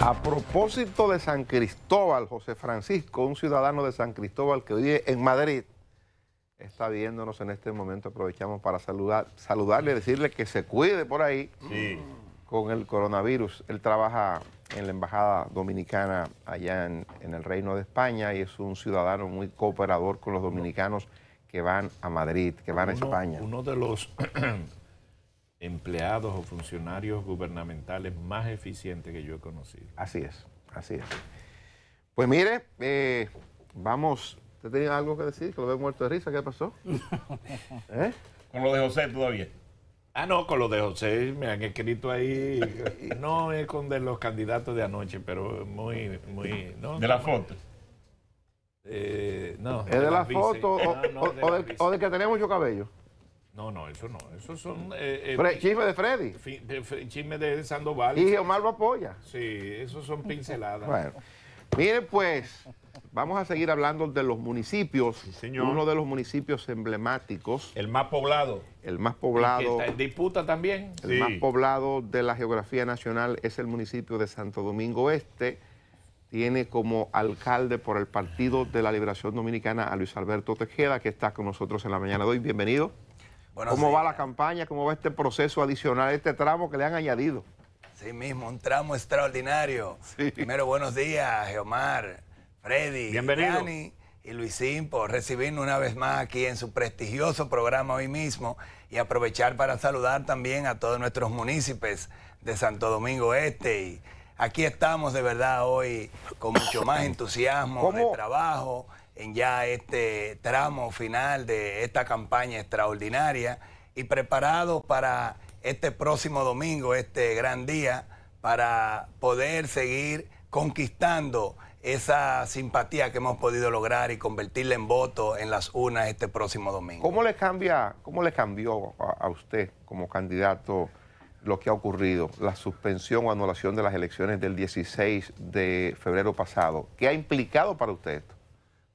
A propósito de San Cristóbal, José Francisco, un ciudadano de San Cristóbal que vive en Madrid, está viéndonos en este momento. Aprovechamos para saludarle saludarle, decirle que se cuide por ahí con el coronavirus. Él trabaja en la Embajada Dominicana allá en, el Reino de España y es un ciudadano muy cooperador con los dominicanos que van a Madrid, que van a España. Uno de los empleados o funcionarios gubernamentales más eficientes que yo he conocido. Así es, así es. Pues mire, eh, vamos, ¿usted tenía algo que decir? Que lo veo muerto de risa, ¿qué pasó? ¿Eh? Con lo de José todavía. Ah, no, con lo de José me han escrito ahí. No es con de los candidatos de anoche, pero muy, muy. de la foto. Eh, no. ¿Es de, la, foto o, de que tenía mucho cabello? No, no, eso no. Eso son. Eh, eh, chisme de Freddy. chisme de Sandoval. Y Omar lo apoya. Sí, esos son pinceladas. Bueno. Miren, pues, vamos a seguir hablando de los municipios. Sí, señor. Uno de los municipios emblemáticos. El más poblado. El más poblado. El disputa también. El más poblado de la geografía nacional es el municipio de Santo Domingo Este. Tiene como alcalde por el Partido de la Liberación Dominicana a Luis Alberto Tejeda, que está con nosotros en la mañana de hoy. Bienvenido. ¿Cómo va la campaña? ¿Cómo va este proceso adicional, este tramo que le han añadido? Sí mismo, un tramo extraordinario. Primero, buenos días, Geomar, Freddy, Dani y Luisín por recibirnos una vez más aquí en su prestigioso programa hoy mismo y aprovechar para saludar también a todos nuestros municipios de Santo Domingo Este aquí estamos de verdad hoy con mucho más entusiasmo de trabajo en ya este tramo final de esta campaña extraordinaria y preparados para este próximo domingo, este gran día, para poder seguir conquistando esa simpatía que hemos podido lograr y convertirla en voto en las urnas este próximo domingo. ¿Cómo le cambia, cómo le cambió a usted como candidato lo que ha ocurrido, la suspensión o anulación de las elecciones del 16 de febrero pasado? ¿Qué ha implicado para usted esto?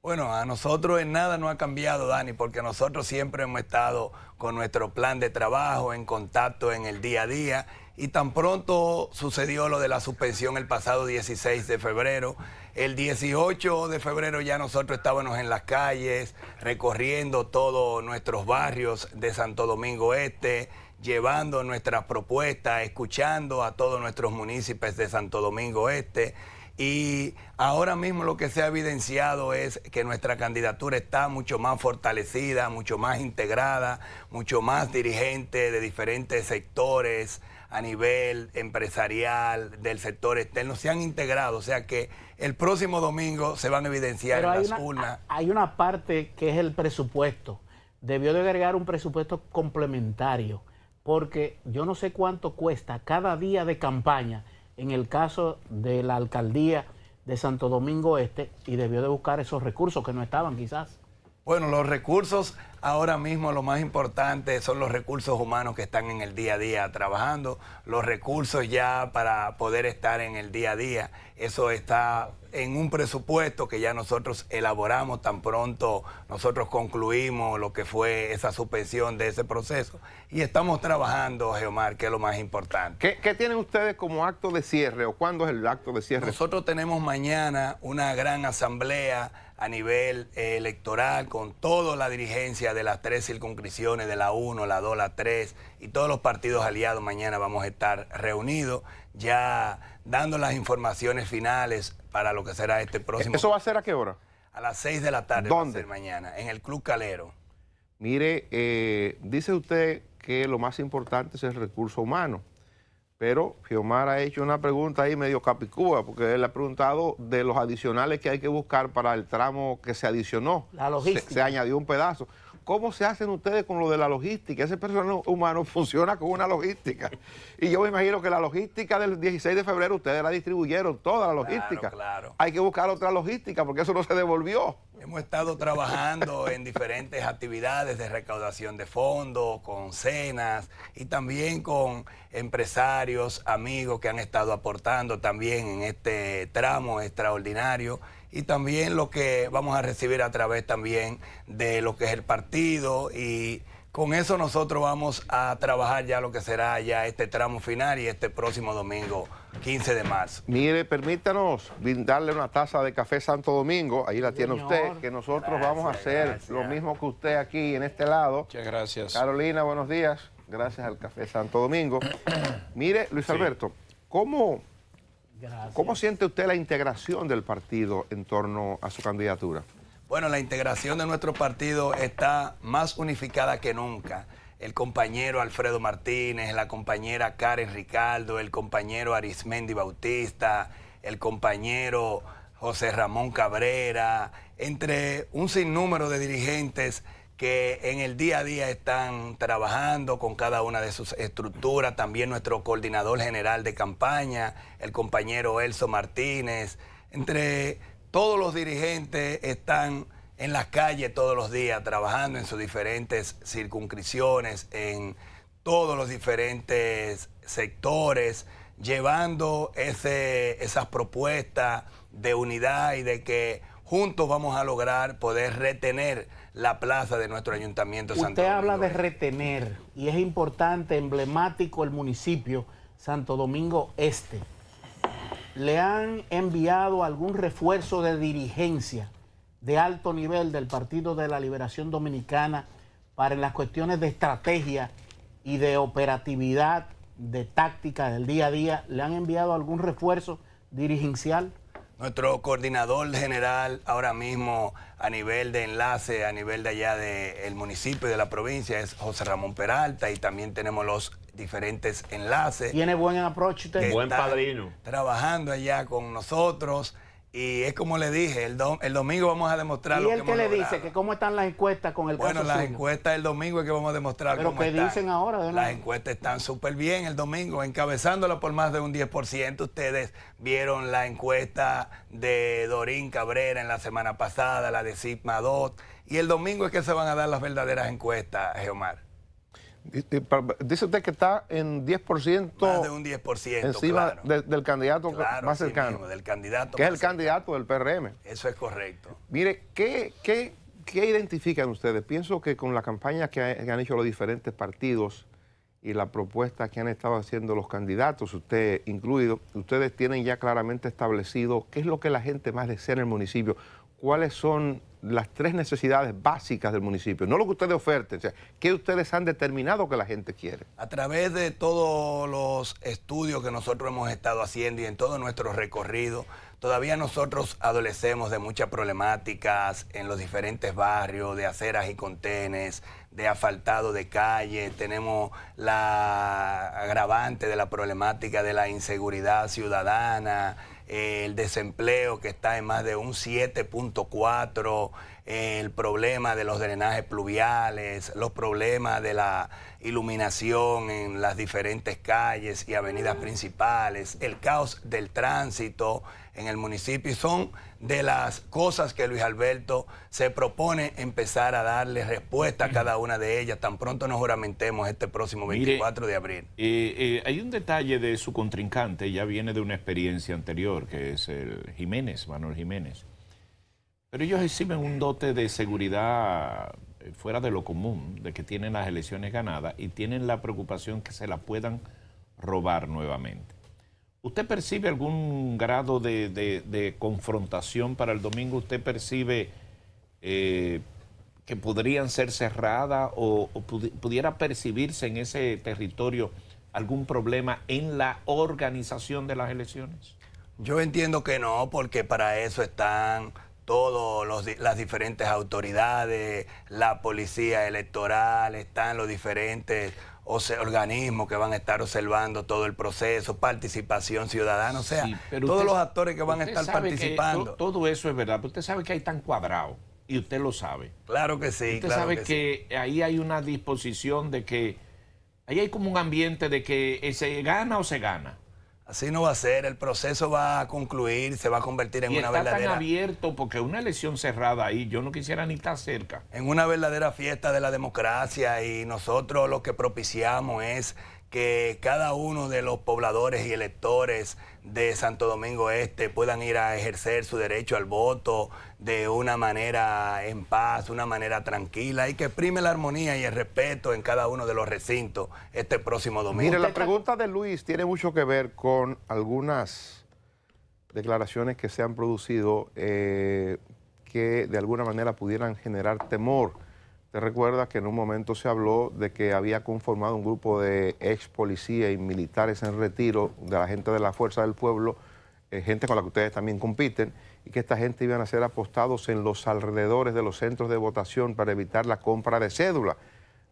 Bueno, a nosotros en nada no ha cambiado, Dani, porque nosotros siempre hemos estado con nuestro plan de trabajo, en contacto en el día a día, y tan pronto sucedió lo de la suspensión el pasado 16 de febrero. El 18 de febrero ya nosotros estábamos en las calles, recorriendo todos nuestros barrios de Santo Domingo Este, llevando nuestras propuestas, escuchando a todos nuestros municipios de Santo Domingo Este. Y ahora mismo lo que se ha evidenciado es que nuestra candidatura está mucho más fortalecida, mucho más integrada, mucho más dirigente de diferentes sectores a nivel empresarial, del sector externo, se han integrado. O sea que el próximo domingo se van a evidenciar las Hay una parte que es el presupuesto. Debió de agregar un presupuesto complementario, porque yo no sé cuánto cuesta cada día de campaña en el caso de la alcaldía de Santo Domingo Este y debió de buscar esos recursos que no estaban quizás. Bueno, los recursos ahora mismo lo más importante son los recursos humanos que están en el día a día trabajando, los recursos ya para poder estar en el día a día. Eso está en un presupuesto que ya nosotros elaboramos tan pronto nosotros concluimos lo que fue esa suspensión de ese proceso. Y estamos trabajando, Geomar, que es lo más importante. ¿Qué, tienen ustedes como acto de cierre o cuándo es el acto de cierre? Nosotros tenemos mañana una gran asamblea a nivel eh, electoral con toda la dirigencia de las tres circunscripciones, de la 1, la 2, la 3 y todos los partidos aliados. Mañana vamos a estar reunidos ya dando las informaciones finales para lo que será este próximo. ¿Eso va a ser a qué hora? A las 6 de la tarde. ¿Dónde? mañana, en el Club Calero. Mire, eh, dice usted que lo más importante es el recurso humano. Pero Fiomar ha hecho una pregunta ahí medio capicúa, porque él ha preguntado de los adicionales que hay que buscar para el tramo que se adicionó. La se añadió un pedazo. ¿Cómo se hacen ustedes con lo de la logística? Ese personal humano funciona con una logística. Y yo me imagino que la logística del 16 de febrero ustedes la distribuyeron, toda la logística. Claro, claro. Hay que buscar otra logística porque eso no se devolvió. Hemos estado trabajando en diferentes actividades de recaudación de fondos, con cenas y también con empresarios, amigos que han estado aportando también en este tramo extraordinario y también lo que vamos a recibir a través también de lo que es el partido y con eso nosotros vamos a trabajar ya lo que será ya este tramo final y este próximo domingo 15 de marzo. Mire, permítanos brindarle una taza de café Santo Domingo, ahí la tiene usted, que nosotros vamos a hacer lo mismo que usted aquí en este lado. Muchas gracias. Carolina, buenos días, gracias al café Santo Domingo. Mire, Luis Alberto, ¿cómo ¿Cómo siente usted la integración del partido en torno a su candidatura? Bueno, la integración de nuestro partido está más unificada que nunca. El compañero Alfredo Martínez, la compañera Karen Ricardo, el compañero Arismendi Bautista, el compañero José Ramón Cabrera, entre un sinnúmero de dirigentes que en el día a día están trabajando con cada una de sus estructuras, también nuestro coordinador general de campaña, el compañero Elso Martínez, entre todos los dirigentes están en las calles todos los días trabajando en sus diferentes circunscripciones, en todos los diferentes sectores, llevando esas propuestas de unidad y de que juntos vamos a lograr poder retener la plaza de nuestro ayuntamiento. Santo Usted habla de retener y es importante, emblemático el municipio Santo Domingo Este. ¿Le han enviado algún refuerzo de dirigencia de alto nivel del Partido de la Liberación Dominicana para las cuestiones de estrategia y de operatividad, de táctica del día a día? ¿Le han enviado algún refuerzo dirigencial? Nuestro coordinador general ahora mismo a nivel de enlace, a nivel de allá del municipio y de la provincia es José Ramón Peralta y también tenemos los diferentes enlaces. Tiene buen approach Buen padrino. Trabajando allá con nosotros. Y es como le dije, el, el domingo vamos a demostrar lo que le dice? ¿Que ¿Cómo están las encuestas con el Bueno, las encuestas el domingo es que vamos a demostrar ¿Pero que dicen ahora? De las encuestas están súper bien el domingo, encabezándola por más de un 10%. Ustedes vieron la encuesta de Dorín Cabrera en la semana pasada, la de Sigma Dot. Y el domingo es que se van a dar las verdaderas encuestas, Geomar. Dice usted que está en 10%. Más de un 10%. Encima claro. del candidato más cercano. Que es el candidato del PRM. Eso es correcto. Mire, ¿qué, qué, qué identifican ustedes? Pienso que con la campaña que, que han hecho los diferentes partidos y la propuesta que han estado haciendo los candidatos, usted incluido, ustedes tienen ya claramente establecido qué es lo que la gente más desea en el municipio. ¿Cuáles son las tres necesidades básicas del municipio, no lo que ustedes oferten, o sea, ¿qué ustedes han determinado que la gente quiere? A través de todos los estudios que nosotros hemos estado haciendo y en todo nuestro recorrido, todavía nosotros adolecemos de muchas problemáticas en los diferentes barrios, de aceras y contenes, de asfaltado de calle, tenemos la agravante de la problemática de la inseguridad ciudadana el desempleo que está en más de un 7.4, el problema de los drenajes pluviales, los problemas de la iluminación en las diferentes calles y avenidas principales, el caos del tránsito, en el municipio y son de las cosas que Luis Alberto se propone empezar a darle respuesta a cada una de ellas tan pronto nos juramentemos este próximo 24 de abril. Y eh, eh, hay un detalle de su contrincante, ya viene de una experiencia anterior, que es el Jiménez, Manuel Jiménez. Pero ellos exhiben un dote de seguridad eh, fuera de lo común, de que tienen las elecciones ganadas y tienen la preocupación que se la puedan robar nuevamente. ¿Usted percibe algún grado de, confrontación para el domingo? ¿Usted percibe eh, que podrían ser cerradas o, pudiera percibirse en ese territorio algún problema en la organización de las elecciones? Yo entiendo que no, porque para eso están todas las diferentes autoridades, la policía electoral, están los diferentes o sea, organismos que van a estar observando todo el proceso, participación ciudadana, o sea, todos los actores que van a estar participando. todo eso es verdad, pero usted sabe que hay tan cuadrado y usted lo sabe. Claro que sí. Usted sabe que, ahí hay una disposición de que ahí hay como un ambiente de que eh, se gana o se gana. Así no va a ser, el proceso va a concluir, se va a convertir en y una está verdadera. Tan abierto porque una elección cerrada ahí, yo no quisiera ni estar cerca. En una verdadera fiesta de la democracia y nosotros lo que propiciamos es que cada uno de los pobladores y electores de Santo Domingo Este puedan ir a ejercer su derecho al voto de una manera en paz, una manera tranquila y que prime la armonía y el respeto en cada uno de los recintos este próximo domingo. Mire, la pregunta de Luis tiene mucho que ver con algunas declaraciones que se han producido eh, que de alguna manera pudieran generar temor te recuerdas que en un momento se habló de que había conformado un grupo de ex policía y militares en retiro, de la gente de la Fuerza del Pueblo, eh, gente con la que ustedes también compiten, y que esta gente iban a ser apostados en los alrededores de los centros de votación para evitar la compra de cédula.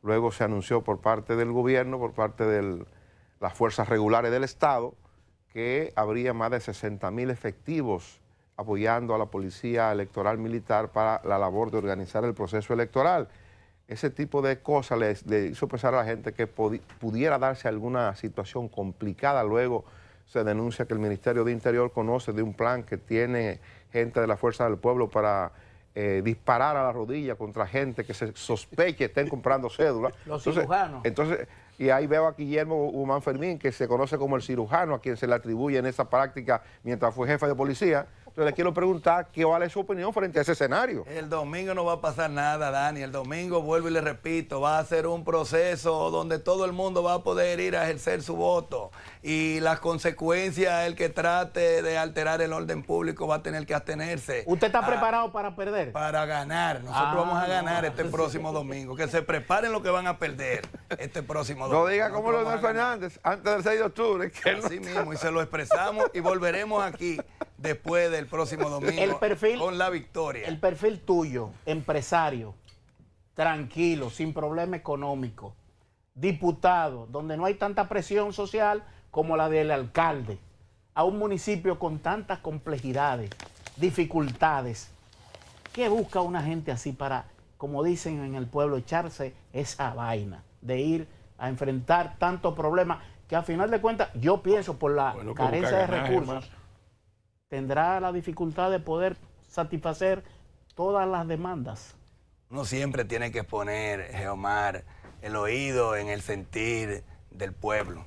Luego se anunció por parte del gobierno, por parte de las fuerzas regulares del Estado, que habría más de 60 mil efectivos apoyando a la policía electoral militar para la labor de organizar el proceso electoral ese tipo de cosas le, hizo pensar a la gente que pudiera darse alguna situación complicada. Luego se denuncia que el Ministerio de Interior conoce de un plan que tiene gente de la Fuerza del Pueblo para eh, disparar a la rodilla contra gente que se sospeche estén comprando cédulas. Los entonces, cirujanos. Entonces, y ahí veo a Guillermo Humán Fermín, que se conoce como el cirujano, a quien se le atribuye en esa práctica mientras fue jefe de policía. Entonces le quiero preguntar qué vale su opinión frente a ese escenario. El domingo no va a pasar nada, Dani. El domingo, vuelvo y le repito, va a ser un proceso donde todo el mundo va a poder ir a ejercer su voto. Y las consecuencias, el que trate de alterar el orden público va a tener que abstenerse. ¿Usted está ah, preparado para perder? Para ganar. Nosotros vamos a ah. ganar este próximo domingo. Que se preparen lo que van a perder este próximo domingo. No diga como lo Leonel Fernández, antes del 6 de octubre. Que Así mismo, y se lo expresamos y volveremos aquí después del próximo domingo con la victoria. El perfil tuyo, empresario, tranquilo, sin problema económico, diputado, donde no hay tanta presión social como la del alcalde, a un municipio con tantas complejidades, dificultades. ¿Qué busca una gente así para, como dicen en el pueblo, echarse esa vaina de ir a enfrentar tantos problemas que a final de cuentas yo pienso por la carencia de recursos? tendrá la dificultad de poder satisfacer todas las demandas. Uno siempre tiene que poner, Geomar, el oído en el sentir del pueblo.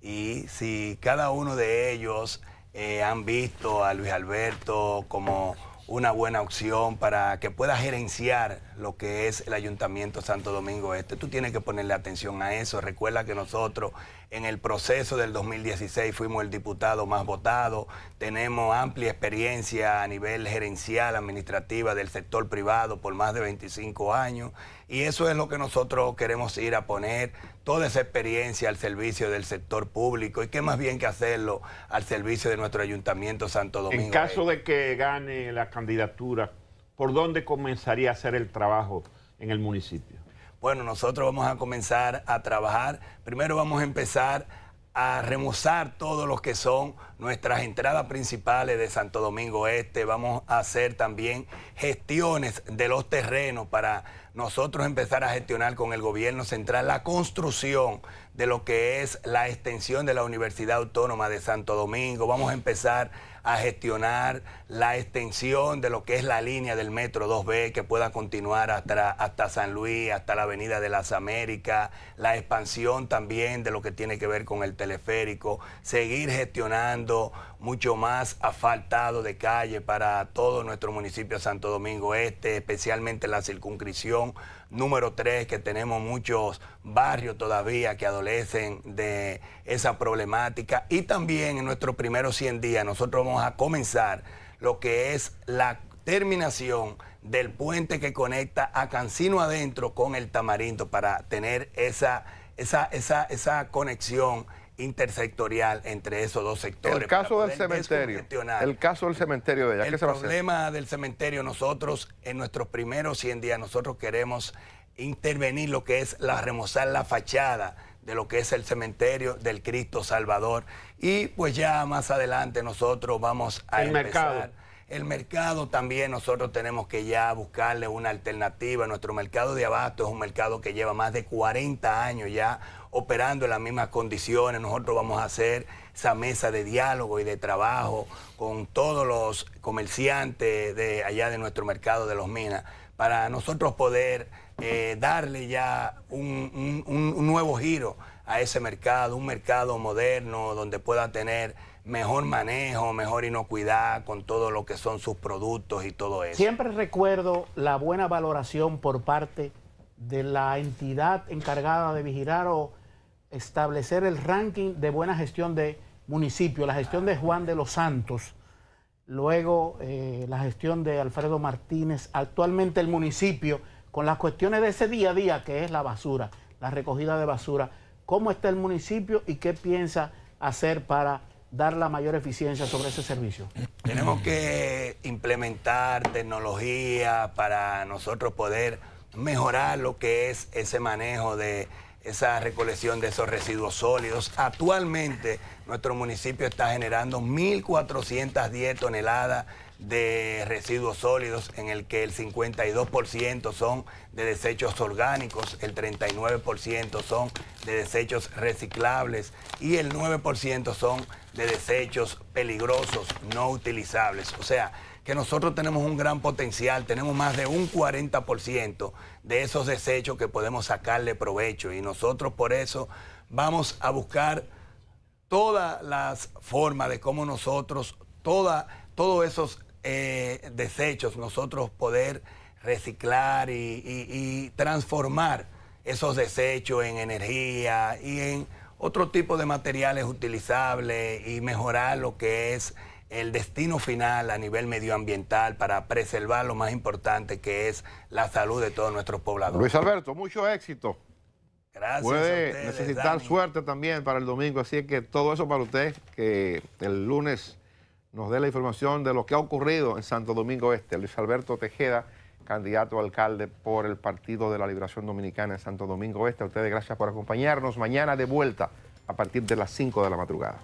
Y si cada uno de ellos eh, han visto a Luis Alberto como una buena opción para que pueda gerenciar lo que es el Ayuntamiento Santo Domingo Este. Tú tienes que ponerle atención a eso. Recuerda que nosotros en el proceso del 2016 fuimos el diputado más votado. Tenemos amplia experiencia a nivel gerencial, administrativa del sector privado por más de 25 años. Y eso es lo que nosotros queremos ir a poner, toda esa experiencia al servicio del sector público. Y qué más bien que hacerlo al servicio de nuestro Ayuntamiento Santo Domingo. En caso este. de que gane la candidatura, ¿por dónde comenzaría a hacer el trabajo en el municipio? Bueno, nosotros vamos a comenzar a trabajar. Primero vamos a empezar a remozar todos los que son nuestras entradas principales de Santo Domingo Este, vamos a hacer también gestiones de los terrenos para nosotros empezar a gestionar con el gobierno central la construcción de lo que es la extensión de la Universidad Autónoma de Santo Domingo. Vamos a empezar a gestionar la extensión de lo que es la línea del Metro 2B que pueda continuar hasta, San Luis, hasta la Avenida de las Américas, la expansión también de lo que tiene que ver con el teleférico, seguir gestionando mucho más asfaltado de calle para todo nuestro municipio Santo Domingo Este, especialmente la circunscripción número 3, que tenemos muchos barrios todavía que adolecen de esa problemática. Y también en nuestros primeros 100 días nosotros vamos a comenzar lo que es la terminación del puente que conecta a Cancino adentro con el Tamarindo para tener esa, esa, esa, esa conexión intersectorial entre esos dos sectores. El caso del cementerio. El caso del cementerio de allá. El problema del cementerio, nosotros en nuestros primeros 100 días, nosotros queremos intervenir lo que es la remozar la fachada de lo que es el cementerio del Cristo Salvador. Y pues ya más adelante nosotros vamos a el Mercado. El mercado también nosotros tenemos que ya buscarle una alternativa. Nuestro mercado de abasto es un mercado que lleva más de 40 años ya operando en las mismas condiciones. Nosotros vamos a hacer esa mesa de diálogo y de trabajo con todos los comerciantes de allá de nuestro mercado de los minas para nosotros poder eh, darle ya un, un nuevo giro a ese mercado, un mercado moderno donde pueda tener mejor manejo, mejor inocuidad con todo lo que son sus productos y todo eso. Siempre recuerdo la buena valoración por parte de la entidad encargada de vigilar o establecer el ranking de buena gestión de municipio, la gestión de Juan de los Santos, luego eh, la gestión de Alfredo Martínez, actualmente el municipio, con las cuestiones de ese día a día que es la basura, la recogida de basura, cómo está el municipio y qué piensa hacer para dar la mayor eficiencia sobre ese servicio? Tenemos que implementar tecnología para nosotros poder mejorar lo que es ese manejo de esa recolección de esos residuos sólidos. Actualmente nuestro municipio está generando 1.410 toneladas de residuos sólidos en el que el 52% son de desechos orgánicos, el 39% son de desechos reciclables y el 9% son de desechos peligrosos no utilizables. O sea, que nosotros tenemos un gran potencial, tenemos más de un 40% de esos desechos que podemos sacarle provecho y nosotros por eso vamos a buscar todas las formas de cómo nosotros, toda, todos esos eh, desechos, nosotros poder reciclar y, y transformar esos desechos en energía y en otro tipo de materiales utilizables y mejorar lo que es el destino final a nivel medioambiental para preservar lo más importante que es la salud de todos nuestros pobladores. Luis Alberto, mucho éxito. Gracias. Puede necesitar suerte también para el domingo, así que todo eso para usted, que el lunes nos dé la información de lo que ha ocurrido en Santo Domingo Este. Luis Alberto Tejeda, candidato a alcalde por el Partido de la Liberación Dominicana en Santo Domingo Este. A ustedes gracias por acompañarnos. Mañana de vuelta a partir de las 5 de la madrugada.